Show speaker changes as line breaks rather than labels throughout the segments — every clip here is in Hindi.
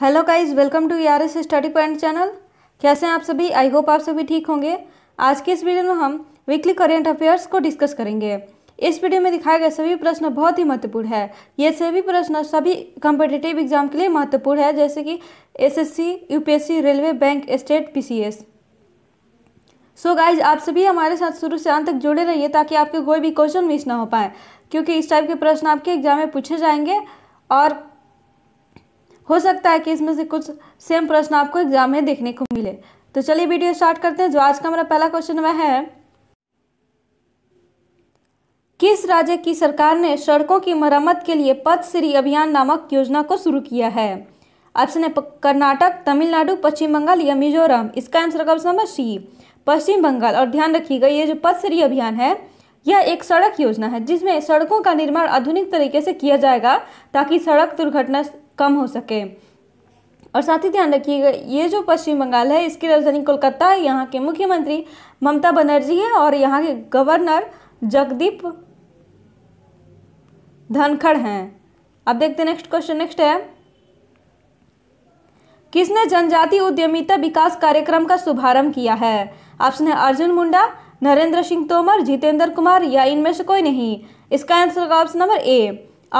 हेलो गाइस वेलकम टू यार एस स्टडी पॉइंट चैनल कैसे हैं आप सभी आई होप आप सभी ठीक होंगे आज के इस वीडियो में हम वीकली करेंट अफेयर्स को डिस्कस करेंगे इस वीडियो में दिखाए गए सभी प्रश्न बहुत ही महत्वपूर्ण है ये सभी प्रश्न सभी कॉम्पिटेटिव एग्जाम के लिए महत्वपूर्ण है जैसे कि SSC, S railway bank state P so so guys आप सभी हमारे साथ शुरू से अंत तक जुड़े रहिए ताकि आपके कोई भी क्वेश्चन मिस ना हो पाए क्योंकि इस टाइप के प्रश्न आपके एग्जाम में पूछे जाएंगे और हो सकता है कि इसमें से कुछ सेम प्रश्न आपको एग्जाम में देखने को मिले तो चलिए वीडियो स्टार्ट करते हैं जो आज का मेरा पहला क्वेश्चन वह है किस राज्य की सरकार ने सड़कों की मरम्मत के लिए पथ श्री अभियान नामक योजना को शुरू किया है ऑप्शन है कर्नाटक तमिलनाडु पश्चिम बंगाल या मिजोरम इसका आंसर का option number C Paschim Bangal और ध्यान रखिएगा ये जो पथ श्री अभियान है यह एक सड़क योजना है जिसमें सड़कों का निर्माण आधुनिक तरीके से किया जाएगा ताकि सड़क दुर्घटना कम हो सके और साथ ही ध्यान रखिएगा ये जो पश्चिम बंगाल है इसकी राजधानी कोलकाता है यहाँ के मुख्यमंत्री ममता बनर्जी है और यहाँ के गवर्नर जगदीप धनखड़ हैं अब देखते हैं नेक्स्ट क्वेश्चन नेक्स्ट है किसने जनजाति उद्यमिता विकास कार्यक्रम का शुभारंभ किया है ऑप्शन है अर्जुन मुंडा नरेंद्र सिंह तोमर जितेंद्र कुमार या इनमें से कोई नहीं इसका आंसर होगा option number A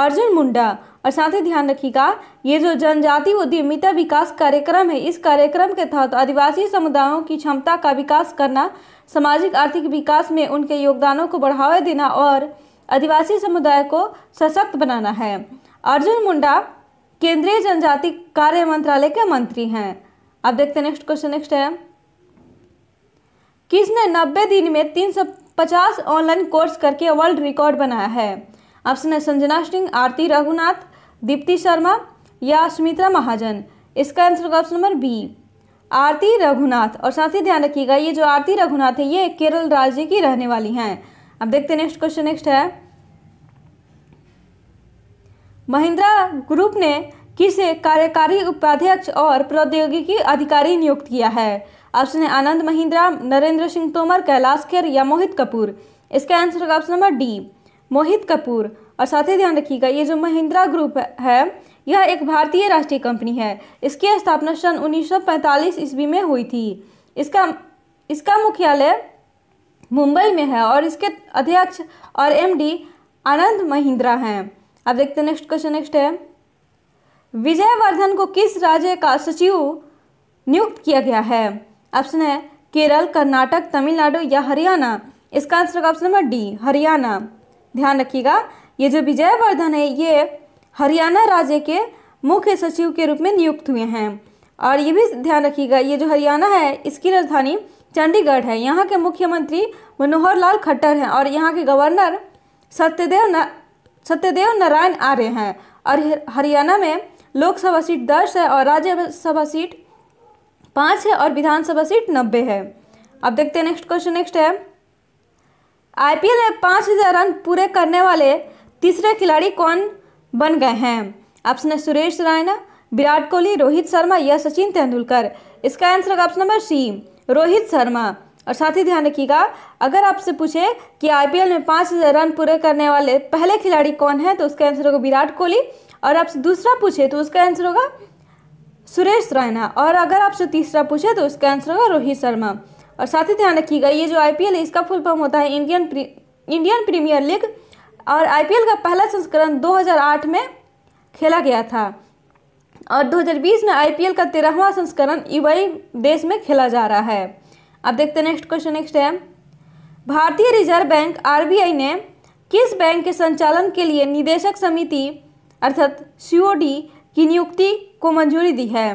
Arjun Munda और साथ ही ध्यान रखिएगा ये जो जनजाति उद्यमिता विकास कार्यक्रम है इस कार्यक्रम के तहत आदिवासी समुदायों की क्षमता का विकास करना सामाजिक आर्थिक विकास में उनके योगदानों को बढ़ावा देना और आदिवासी समुदाय को सशक्त बनाना है अर्जुन मुंडा केंद्रीय जनजाति कार्य मंत्रालय के मंत्री हैं अब देखते हैं नेक्स्ट क्वेश्चन नेक्स्ट है किसने नब्बे दिन में तीन सौ पचास ऑनलाइन कोर्स करके वर्ल्ड रिकॉर्ड बनाया है ऑप्शन है संजना सिंह आरती रघुनाथ दीप्ति शर्मा या सुमित्रा महाजन इसका आंसर होगा option number B Aarti Raghunath और साथ ही ध्यान रखिएगा ये जो आरती रघुनाथ है ये केरल राज्य की रहने वाली हैं अब देखते हैं नेक्स्ट क्वेश्चन नेक्स्ट है महिंद्रा ग्रुप ने किसे कार्यकारी उपाध्यक्ष और प्रौद्योगिकी अधिकारी नियुक्त किया है ऑप्शन है आनंद महिंद्रा नरेंद्र सिंह तोमर कैलाश खेर या मोहित कपूर इसका आंसर होगा option number D Mohit Kapoor और साथ ही ध्यान रखिएगा ये जो महिंद्रा ग्रुप है यह एक भारतीय राष्ट्रीय कंपनी है इसकी स्थापना सन 1945 ईस्वी में हुई थी इसका इसका मुख्यालय मुंबई में है और इसके अध्यक्ष और एमडी आनंद महिंद्रा हैं अब देखते हैं नेक्स्ट क्वेश्चन नेक्स्ट है विजयवर्धन को किस राज्य का सचिव नियुक्त किया गया है ऑप्शन है केरल कर्नाटक तमिलनाडु या हरियाणा इसका आंसर होगा ऑप्शन नंबर डी हरियाणा ध्यान रखिएगा ये जो विजयवर्धन है ये हरियाणा राज्य के मुख्य सचिव के रूप में नियुक्त हुए हैं और ये भी ध्यान रखिएगा ये जो हरियाणा है इसकी राजधानी चंडीगढ़ है यहाँ के मुख्यमंत्री मनोहर लाल खट्टर हैं और यहाँ के गवर्नर सत्यदेव न सत्यदेव नारायण आर्य हैं और हरियाणा में लोकसभा सीट दस है और राज्यसभा सीट पाँच है और विधानसभा सीट नब्बे है अब देखते हैं नेक्स्ट क्वेश्चन नेक्स्ट है आईपीएल में पाँच हज़ार रन पूरे करने वाले तीसरे खिलाड़ी कौन बन गए हैं ऑप्शन है सुरेश रायना विराट कोहली रोहित शर्मा या सचिन तेंदुलकर इसका आंसर होगा option number C Rohit Sharma और साथ ही ध्यान रखिएगा अगर आपसे पूछे कि आईपीएल में पाँच रन पूरे करने वाले पहले खिलाड़ी कौन है तो उसका आंसर होगा विराट कोहली और आपसे दूसरा पूछे तो उसका आंसर होगा सुरेश रैना और अगर आपसे तीसरा पूछे तो उसका आंसर होगा रोहित शर्मा और साथ ही ध्यान रखिएगा ये जो आईपीएल है इसका फुल फॉर्म होता है Indian pre, Indian Premier League और आईपीएल का पहला संस्करण 2008 में खेला गया था और 2020 में आईपीएल का तेरहवा संस्करण यूएई देश में खेला जा रहा है अब देखते हैं नेक्स्ट क्वेश्चन नेक्स्ट है भारतीय रिजर्व बैंक आर ने किस बैंक के संचालन के लिए निदेशक समिति अर्थात सी की नियुक्ति को मंजूरी दी है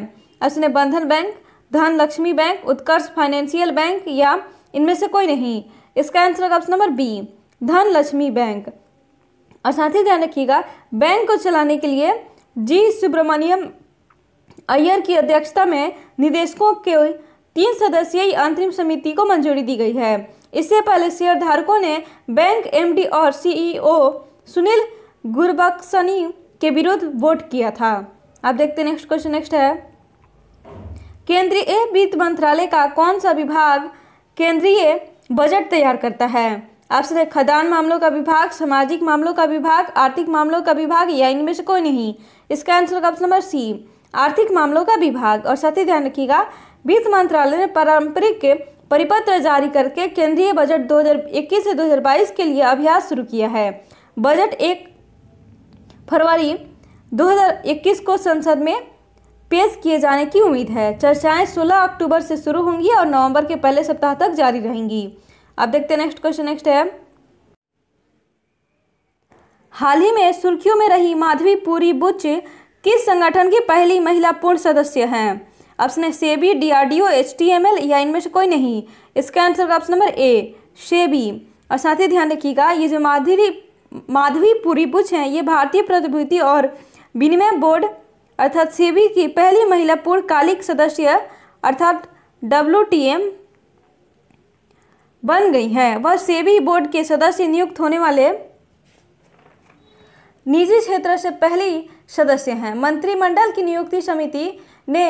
इसने Bandhan bank Dhan Laxmi bank Utkarsh financial bank या इनमें से कोई नहीं इसका आंसर होगा ऑप्शन नंबर बी धन लक्ष्मी बैंक और साथ ही ध्यान रखिएगा बैंक को चलाने के लिए जी सुब्रमण्यम अय्यर की अध्यक्षता में निदेशकों के तीन सदस्यीय अंतरिम समिति को मंजूरी दी गई है इससे पहले शेयर धारकों ने बैंक एमडी और सीईओ सुनील गुरबक्सनी के विरुद्ध वोट किया था आप देखते नेक्स्ट क्वेश्चन नेक्स्ट है केंद्रीय वित्त मंत्रालय का कौन सा विभाग केंद्रीय बजट तैयार करता है आपसे खदान मामलों का विभाग सामाजिक मामलों का विभाग आर्थिक मामलों का विभाग या इनमें से कोई नहीं इसका आंसर ऑप्शन नंबर सी आर्थिक मामलों का विभाग और साथ ही ध्यान रखिएगा वित्त मंत्रालय ने पारंपरिक परिपत्र जारी करके केंद्रीय बजट 2021 से 2022 के लिए अभ्यास शुरू किया है बजट एक फरवरी 2021 को संसद में पेश किए जाने की उम्मीद है चर्चाएं 16 अक्टूबर से शुरू होंगी और नवंबर के पहले सप्ताह तक जारी रहेंगी अब देखते हैं नेक्स्ट क्वेश्चन नेक्स्ट है हाल ही में सुर्खियों में रही माधवी पुरी बुच किस संगठन की पहली महिला पूर्ण सदस्य है ऑप्शन है सेबी डीआरडीओ एचटीएमएल या इनमें से कोई नहीं इसका आंसर होगा ऑप्शन नंबर ए सेबी और साथ ही ध्यान रखिएगा ये जो माधवी माधवी पुरी बुच हैं ये भारतीय प्रतिभूति और विनिमय बोर्ड अर्थात सेबी की पहली महिला पूर्णकालिक सदस्य अर्थात डब्ल्यू बन गई हैं वह सेबी बोर्ड के सदस्य नियुक्त होने वाले निजी क्षेत्र से पहली सदस्य हैं मंत्रिमंडल की नियुक्ति समिति ने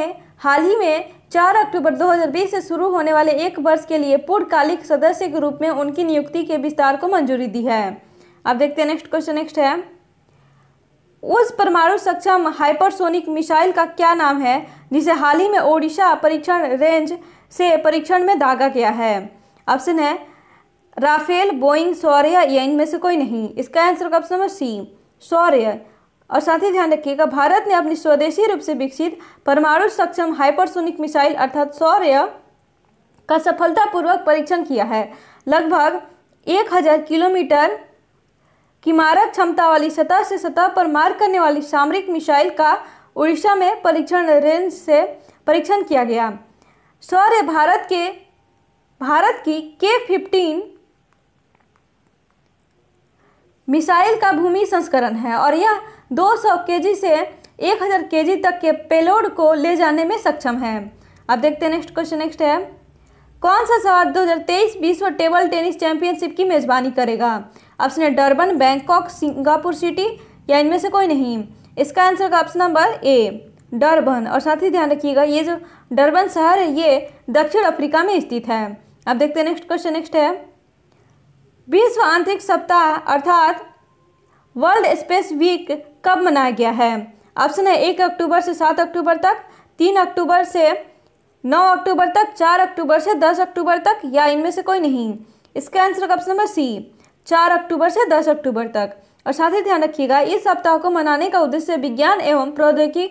हाल ही में 4 अक्टूबर 2020 से शुरू होने वाले एक वर्ष के लिए पूर्णकालिक सदस्य के रूप में उनकी नियुक्ति के विस्तार को मंजूरी दी है अब देखते हैं नेक्स्ट क्वेश्चन नेक्स्ट है उस परमाणु सक्षम हाइपरसोनिक मिसाइल का क्या नाम है जिसे हाल ही में ओडिशा परीक्षण रेंज से परीक्षण में दागा गया है ऑप्शन है राफेल बोइंग सौर्य या इनमें से कोई नहीं इसका आंसर होगा ऑप्शन नंबर सी सौर्य और साथ ही ध्यान रखिएगा भारत ने अपनी स्वदेशी रूप से विकसित परमाणु सक्षम हाइपरसोनिक मिसाइल अर्थात सौर्य का सफलतापूर्वक परीक्षण किया है लगभग एक हजार किलोमीटर की मारक क्षमता वाली सतह से सतह पर मार करने वाली सामरिक मिसाइल का उड़ीसा में परीक्षण रेंज से परीक्षण किया गया सौर्य भारत के भारत की के फिफ्टीन मिसाइल का भूमि संस्करण है और यह 200 जी से 1000 जी तक के पेलोड को ले जाने में सक्षम है अब देखते हैं नेक्स्ट क्वेश्चन नेक्स्ट है कौन सा शहर 2023 विश्व टेबल टेनिस चैंपियनशिप की मेजबानी करेगा ऑप्शन है डर्बन बैंकॉक सिंगापुर सिटी या इनमें से कोई नहीं इसका आंसर का ऑप्शन नंबर ए डर्बन और साथ ही ध्यान रखिएगा ये जो डर्बन शहर है ये दक्षिण अफ्रीका में स्थित है अब देखते हैं नेक्स्ट क्वेश्चन नेक्स्ट है विश्व आंतरिक सप्ताह अर्थात वर्ल्ड स्पेस वीक कब मनाया गया है ऑप्शन है एक अक्टूबर से सात अक्टूबर तक तीन अक्टूबर से नौ अक्टूबर तक चार अक्टूबर से दस अक्टूबर तक या इनमें से कोई नहीं इसका आंसर ऑप्शन नंबर सी चार अक्टूबर से दस अक्टूबर तक और साथ ही ध्यान रखिएगा इस सप्ताह को मनाने का उद्देश्य विज्ञान एवं प्रौद्योगिकी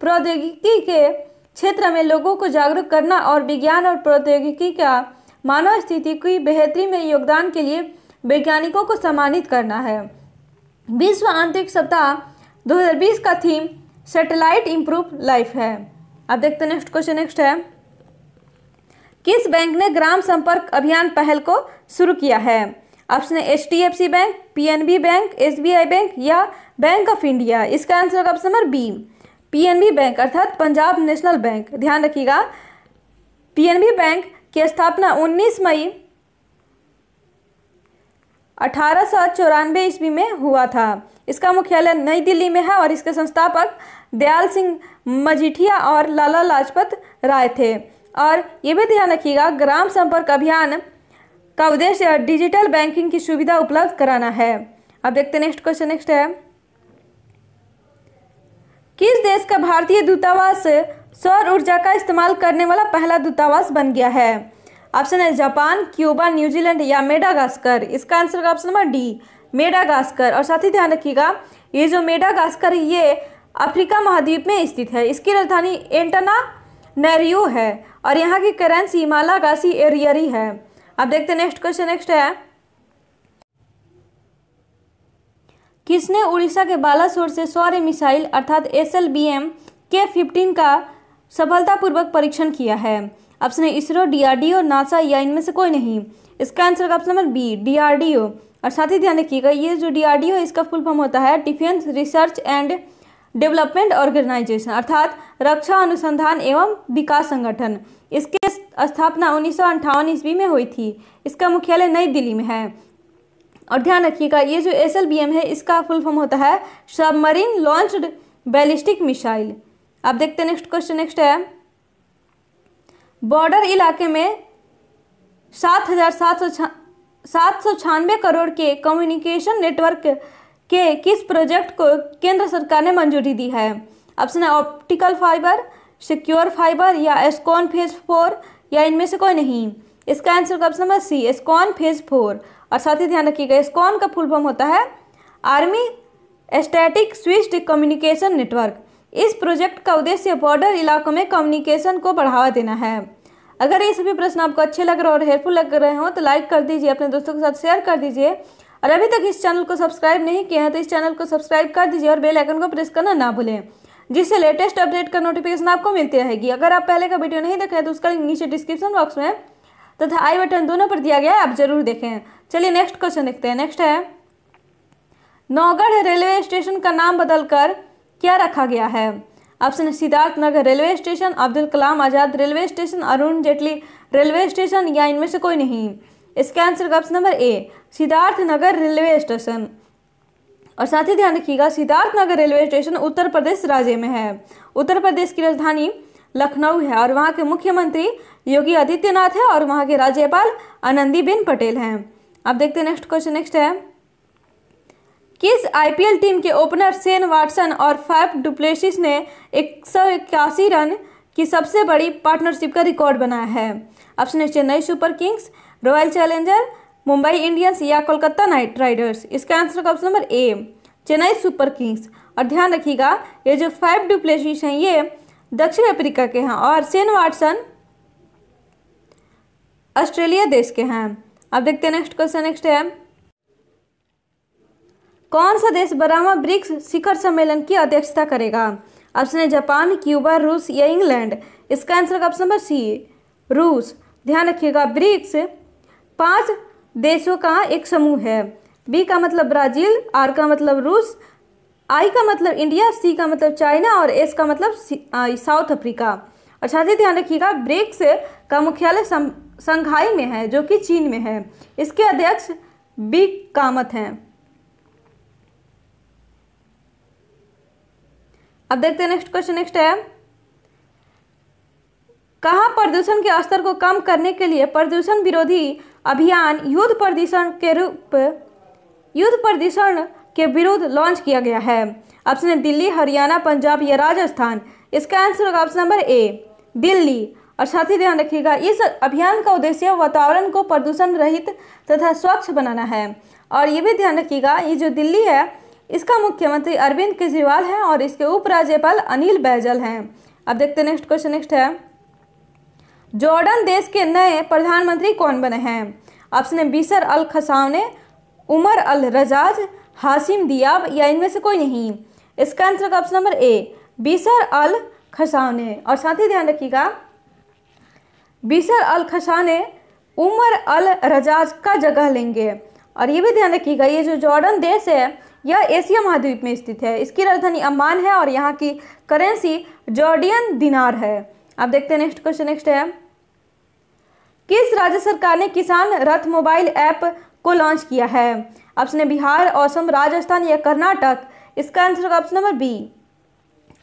प्रौद्योगिकी के क्षेत्र में लोगों को जागरूक करना और विज्ञान और प्रौद्योगिकी का मानव स्थिति की बेहतरी में योगदान के लिए वैज्ञानिकों को सम्मानित करना है विश्व आंतरिक सप्ताह 2020 का थीम सैटेलाइट इम्प्रूव लाइफ है अब देखते हैं नेक्स्ट क्वेश्चन नेक्स्ट है किस बैंक ने ग्राम संपर्क अभियान पहल को शुरू किया है option H D F C bank P N B bank S B I bank या बैंक ऑफ इंडिया इसका आंसर होगा option number B P N B bank अर्थात पंजाब नेशनल बैंक ध्यान रखिएगा पी एन बी बैंक की स्थापना 19 मई अठारह ईस्वी में हुआ था इसका मुख्यालय नई दिल्ली में है और इसके संस्थापक दयाल सिंह मजिठिया और लाला लाजपत राय थे और ये भी ध्यान रखिएगा ग्राम संपर्क अभियान का उद्देश्य डिजिटल बैंकिंग की सुविधा उपलब्ध कराना है अब देखते नेक्स्ट क्वेश्चन नेक्स्ट है किस देश का भारतीय दूतावास सौर ऊर्जा का इस्तेमाल करने वाला पहला दूतावास बन गया है ऑप्शन है जापान क्यूबा न्यूजीलैंड या मेडागास्कर इसका आंसर होगा ऑप्शन नंबर डी मेडागास्कर और साथ ही ध्यान रखिएगा ये जो मेडागास्कर है ये अफ्रीका महाद्वीप में स्थित है इसकी राजधानी एंटना नैरियो है और यहाँ की करेंसी मालागासी एरियरी है अब देखते हैं नेक्स्ट क्वेश्चन नेक्स्ट है किसने उड़ीसा के बालासोर से सौर्य मिसाइल अर्थात S L B M K fifteen का सफलतापूर्वक परीक्षण किया है ऑप्शन है इसरो डीआरडीओ नासा या इनमें से कोई नहीं इसका answer option number B DRDO और साथ ही ध्यान रखिएगा ये जो डीआरडीओ है इसका फुल फॉर्म होता है defence research and development organisation अर्थात रक्षा अनुसंधान एवं विकास संगठन इसके स्थापना उन्नीस ईस्वी में हुई थी इसका मुख्यालय नई दिल्ली में है और ध्यान रखिएगा ये जो एस है इसका फुल फॉर्म होता है सबमरीन लॉन्च्ड बैलिस्टिक मिसाइल अब देखते हैं नेक्स्ट क्वेश्चन नेक्स्ट है बॉर्डर इलाके में सात हजार सात सौ सात सौ छियानवे करोड़ के कम्युनिकेशन नेटवर्क के किस प्रोजेक्ट को केंद्र सरकार ने मंजूरी दी है ऑप्शन है ऑप्टिकल फाइबर सिक्योर फाइबर या एस्कॉन फेज फोर या इनमें से कोई नहीं इसका answer option number C ASCON phase four और साथ ही ध्यान रखिएगा एस्कॉन का फुल फॉर्म होता है army static switched communication network इस प्रोजेक्ट का उद्देश्य बॉर्डर इलाकों में कम्युनिकेशन को बढ़ावा देना है अगर ये सभी प्रश्न आपको अच्छे लग रहे हो और हेल्पफुल लग रहे हो तो लाइक कर दीजिए अपने दोस्तों के साथ शेयर कर दीजिए और अभी तक इस चैनल को सब्सक्राइब नहीं किया है तो इस चैनल को सब्सक्राइब कर दीजिए और बेल आइकन को प्रेस करना ना भूलें जिससे लेटेस्ट अपडेट का नोटिफिकेशन आपको मिलती रहेगी अगर आप पहले का वीडियो नहीं देखें तो उसका लिंक नीचे डिस्क्रिप्शन बॉक्स में तथा आई बटन दोनों पर दिया गया है आप जरूर देखें चलिए नेक्स्ट क्वेश्चन देखते हैं नेक्स्ट है नौगढ़ रेलवे स्टेशन का नाम बदलकर क्या रखा गया है option Siddharthnagar railway station Abdul Kalam Azad railway station Arun Jaitley railway station या इनमें से कोई नहीं इसका answer option number A Nagar railway station और साथ ही ध्यान रखिएगा सिद्धार्थनगर रेलवे स्टेशन उत्तर प्रदेश राज्य में है उत्तर प्रदेश की राजधानी लखनऊ है और वहाँ के मुख्यमंत्री योगी आदित्यनाथ है और वहाँ के राज्यपाल आनंदी पटेल हैं अब देखते हैं नेक्स्ट क्वेश्चन नेक्स्ट है किस आईपीएल टीम के ओपनर सेन वाटसन और फाइव डुप्लेसिस ने एक रन की सबसे बड़ी पार्टनरशिप का रिकॉर्ड बनाया है ऑप्शन है Chennai Super Kings Royal Challenger Mumbai Indians या कोलकाता नाइट राइडर्स इसका आंसर का option number A Chennai Super Kings और ध्यान रखिएगा ये जो फाइव डुप्लेसिस हैं ये दक्षिण अफ्रीका के हैं और सेन वाटसन ऑस्ट्रेलिया देश के हैं अब देखते हैं नेक्स्ट क्वेश्चन नेक्स्ट है कौन सा देश बरामा ब्रिक्स शिखर सम्मेलन की अध्यक्षता करेगा ऑप्शन है जापान क्यूबा रूस या इंग्लैंड इसका आंसर ऑप्शन नंबर सी रूस ध्यान रखिएगा ब्रिक्स पांच देशों का एक समूह है बी का मतलब ब्राजील आर का मतलब रूस आई का मतलब इंडिया सी का मतलब चाइना और एस का मतलब साउथ अफ्रीका और साथ ही ध्यान रखिएगा ब्रिक्स का मुख्यालय संघाई में है जो कि चीन में है इसके अध्यक्ष बी कामत हैं अब देखते हैं नेक्स्ट क्वेश्चन नेक्स्ट है कहा प्रदूषण के स्तर को कम करने के लिए प्रदूषण विरोधी अभियान युद्ध प्रदूषण के रूप युद्ध प्रदूषण के विरुद्ध लॉन्च किया गया है ऑप्शन है दिल्ली हरियाणा पंजाब या राजस्थान इसका आंसर होगा ऑप्शन नंबर ए दिल्ली और साथ ही ध्यान रखिएगा इस अभियान का उद्देश्य वातावरण को प्रदूषण रहित तथा स्वच्छ बनाना है और ये भी ध्यान रखिएगा ये जो दिल्ली है इसका मुख्यमंत्री अरविंद केजरीवाल हैं और इसके उपराज्यपाल अनिल बैजल हैं अब देखते नेक्स्ट क्वेश्चन नेक्स्ट है जॉर्डन देश के नए प्रधानमंत्री कौन बने हैं ऑप्शन है बीसर अल खसावने उमर अल रजाज हासिम दियाब या इनमें से कोई नहीं इसका आंसर का ऑप्शन नंबर ए बीसर अल खसावने और साथ ही ध्यान रखिएगा बीसर अल खसाने उमर अल रजाज का जगह लेंगे और ये भी ध्यान रखिएगा ये जो जॉर्डन देश है यह एशिया महाद्वीप में स्थित है इसकी राजधानी अम्मान है और यहाँ की करेंसी जॉर्डियन दिनार है आप देखते हैं नेक्स्ट क्वेश्चन नेक्स्ट है किस राज्य सरकार ने किसान रथ मोबाइल ऐप को लॉन्च किया है ऑप्शन है बिहार असम राजस्थान या कर्नाटक इसका आंसर होगा ऑप्शन नंबर बी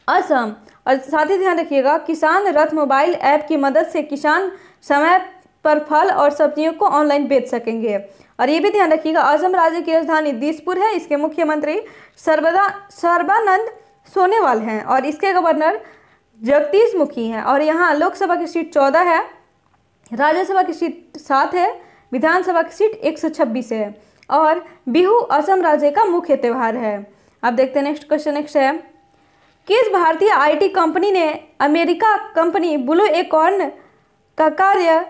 असम और साथ ही ध्यान रखिएगा किसान रथ मोबाइल ऐप की मदद से किसान समय पर फल और सब्जियों को ऑनलाइन बेच सकेंगे और ये भी ध्यान रखिएगा असम राज्य की राजधानी दिसपुर है इसके मुख्यमंत्री सर्वदा सर्बानंद सोनेवाल हैं और इसके गवर्नर जगदीश मुखी हैं और यहाँ लोकसभा की सीट चौदह है राज्यसभा की सीट सात है विधानसभा की सीट एक सौ छब्बीस है और बिहू असम राज्य का मुख्य त्यौहार है अब देखते हैं नेक्स्ट क्वेश्चन नेक्स्ट है किस भारतीय आईटी कंपनी ने अमेरिका कंपनी ब्लू एकॉर्न का कार्य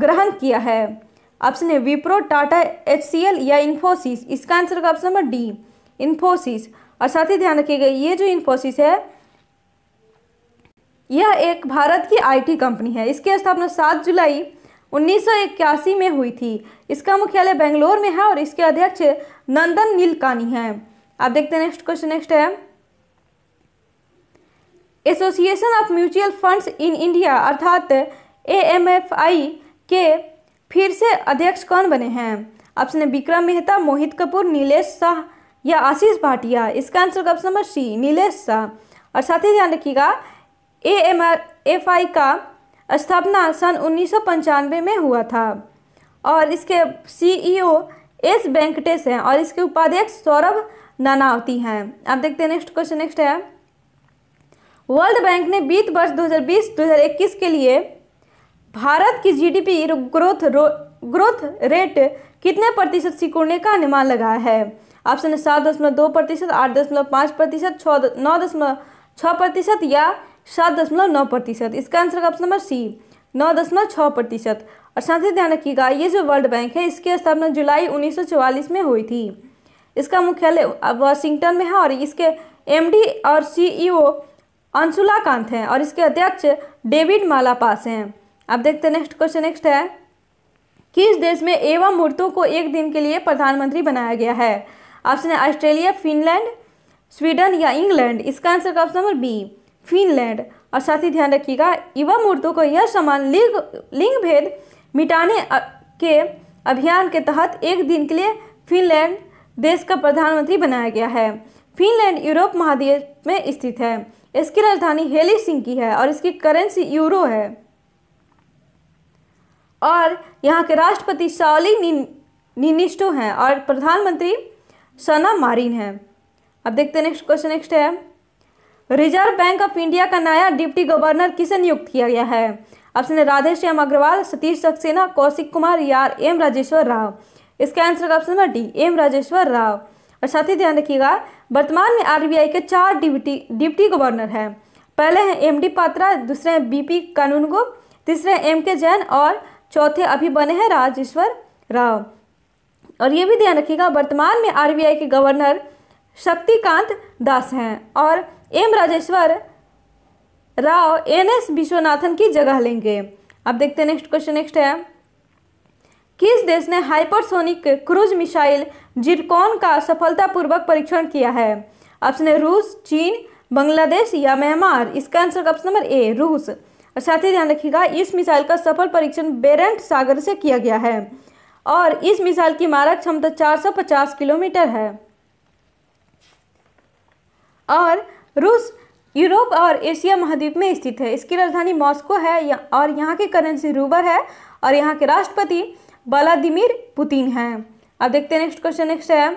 ग्रहण किया है ऑप्शन है विप्रो टाटा एच या इन्फोसिस इसका आंसर का ऑप्शन नंबर डी इन्फोसिस और साथ ही ध्यान रखिएगा ये जो इन्फोसिस है यह एक भारत की आईटी कंपनी है इसकी स्थापना सात जुलाई उन्नीस में हुई थी इसका मुख्यालय बेंगलोर में है और इसके अध्यक्ष नंदन नीलकानी हैं आप देखते हैं नेक्स्ट क्वेश्चन नेक्स्ट है association of mutual funds in India अर्थात एएमएफआई के फिर से अध्यक्ष कौन बने हैं ऑप्शन है विक्रम मेहता मोहित कपूर नीलेश शाह या आशीष भाटिया इसका answer option number C Nilesh Shah और साथ ही ध्यान रखिएगा ए एम एफ आई का स्थापना सन उन्नीस में हुआ था और इसके सीईओ एस e वेंकटेश हैं और इसके उपाध्यक्ष सौरभ नानावती हैं आप देखते हैं नेक्स्ट क्वेश्चन नेक्स्ट है वर्ल्ड बैंक ने वित्त वर्ष 2020-2021 के लिए भारत की जीडीपी ग्रोथ ग्रोथ रेट कितने प्रतिशत सिकुड़ने का अनुमान लगाया है ऑप्शन है सात दशमलव दो प्रतिशत आठ दशमलव पाँच प्रतिशत छः नौ दशमलव छः प्रतिशत या सात दशमलव नौ प्रतिशत इसका आंसर ऑप्शन नंबर सी नौ दशमलव छः प्रतिशत और साथ ही ध्यान रखिएगा ये जो वर्ल्ड बैंक है इसकी स्थापना जुलाई उन्नीस में हुई थी इसका मुख्यालय वाशिंगटन में है और इसके एम और सीईओ e अंशुला कांत हैं और इसके अध्यक्ष डेविड मालापास हैं अब देखते नेक्स्ट क्वेश्चन नेक्स्ट है किस देश में एवं मूर्तों को एक दिन के लिए प्रधानमंत्री बनाया गया है ऑप्शन है ऑस्ट्रेलिया फिनलैंड स्वीडन या इंग्लैंड इसका आंसर का ऑप्शन नंबर बी फिनलैंड और साथ ही ध्यान रखिएगा युवा मूर्तों को यह समान लिंग लिंग भेद मिटाने के अभियान के तहत एक दिन के लिए फिनलैंड देश का प्रधानमंत्री बनाया गया है फिनलैंड यूरोप महाद्वीप में स्थित है इसकी राजधानी हेली है और इसकी करेंसी यूरो है और यहाँ के राष्ट्रपति साली निनिस्टो हैं और प्रधानमंत्री सना मारिन हैं अब देखते हैं नेक्स्ट क्वेश्चन नेक्स्ट है रिजर्व बैंक ऑफ इंडिया का नया डिप्टी गवर्नर किसे नियुक्त किया गया है ऑप्शन है राधेश्याम अग्रवाल सतीश सक्सेना कौशिक कुमार यार एम राजेश्वर राव इसका आंसर का option number D M Rajeshwar Rao और साथ ही ध्यान रखिएगा वर्तमान में आरबीआई के चार डिप्टी डिप्टी गवर्नर हैं पहले हैं एमडी पात्रा दूसरे हैं बीपी पी कानूनगो तीसरे हैं एम के जैन और चौथे अभी बने हैं राजेश्वर राव और ये भी ध्यान रखिएगा वर्तमान में आरबीआई के गवर्नर शक्तिकांत दास हैं और M Rajeshwar Rao N S Vishwanathan की जगह लेंगे अब देखते हैं नेक्स्ट क्वेश्चन नेक्स्ट है किस देश ने हाइपरसोनिक क्रूज मिसाइल जिरकॉन का सफलतापूर्वक परीक्षण किया है ऑप्शन है रूस चीन बांग्लादेश या म्यांमार इसका आंसर ऑप्शन नंबर ए रूस और साथ ही ध्यान रखिएगा इस मिसाइल का सफल परीक्षण बेरेंट सागर से किया गया है और इस मिसाइल की मारक क्षमता 450 किलोमीटर है और रूस यूरोप और एशिया महाद्वीप में स्थित है इसकी राजधानी मॉस्को है और यहाँ की करेंसी रूबर है और यहाँ के राष्ट्रपति व्लादिमिर पुतिन हैं अब देखते हैं नेक्स्ट क्वेश्चन नेक्स्ट है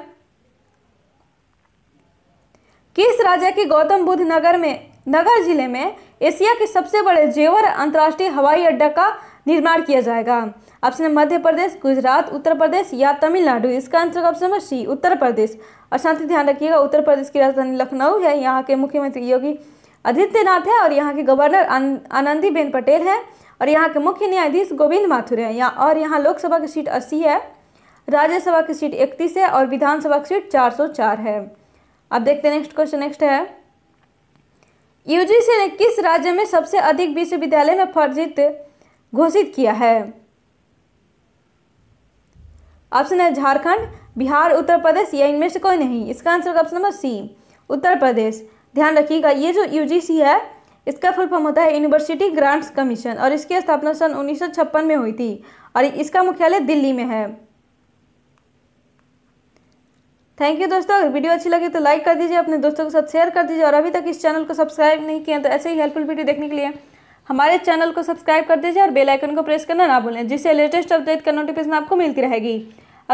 किस राजा के गौतम बुद्ध नगर में नगर जिले में एशिया के सबसे बड़े जेवर अंतर्राष्ट्रीय हवाई अड्डा का निर्माण किया जाएगा ऑप्शन है मध्य प्रदेश गुजरात उत्तर प्रदेश या तमिलनाडु इसका answer option number C Uttar Pradesh और शांति ध्यान रखिएगा उत्तर प्रदेश की राजधानी लखनऊ है यहाँ के मुख्यमंत्री योगी आदित्यनाथ है और यहाँ के गवर्नर आनंदीबेन पटेल है और यहाँ के मुख्य न्यायाधीश गोविंद माथुर है यहाँ और यहाँ लोकसभा की सीट अस्सी है राज्यसभा की सीट इकतीस है और विधानसभा की सीट चार है अब देखते हैं नेक्स्ट क्वेश्चन नेक्स्ट है यूजीसी ने किस राज्य में सबसे अधिक विश्वविद्यालय में फर्जित घोषित किया है ऑप्शन है झारखंड बिहार उत्तर प्रदेश या इनमें से कोई नहीं इसका answer option number C Uttar Pradesh ध्यान रखिएगा ये जो यूजीसी है इसका फुल फॉर्म होता है यूनिवर्सिटी ग्रांट्स कमीशन और इसकी स्थापना सन उन्नीस में हुई थी और इसका मुख्यालय दिल्ली में है थैंक यू दोस्तों अगर वीडियो अच्छी लगी तो लाइक कर दीजिए अपने दोस्तों के साथ शेयर कर दीजिए और अभी तक इस चैनल को सब्सक्राइब नहीं किया तो ऐसे ही हेल्पफुल वीडियो देखने के लिए हमारे चैनल को सब्सक्राइब कर दीजिए और बेल आइकन को प्रेस करना ना भूलें जिससे लेटेस्ट अपडेट का नोटिफिकेशन आपको मिलती रहेगी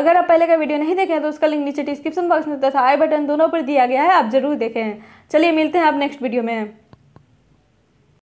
अगर आप पहले का वीडियो नहीं देखें तो उसका लिंक नीचे डिस्क्रिप्शन बॉक्स में तथा आई बटन दोनों पर दिया गया है आप जरूर देखें चलिए मिलते हैं आप नेक्स्ट वीडियो में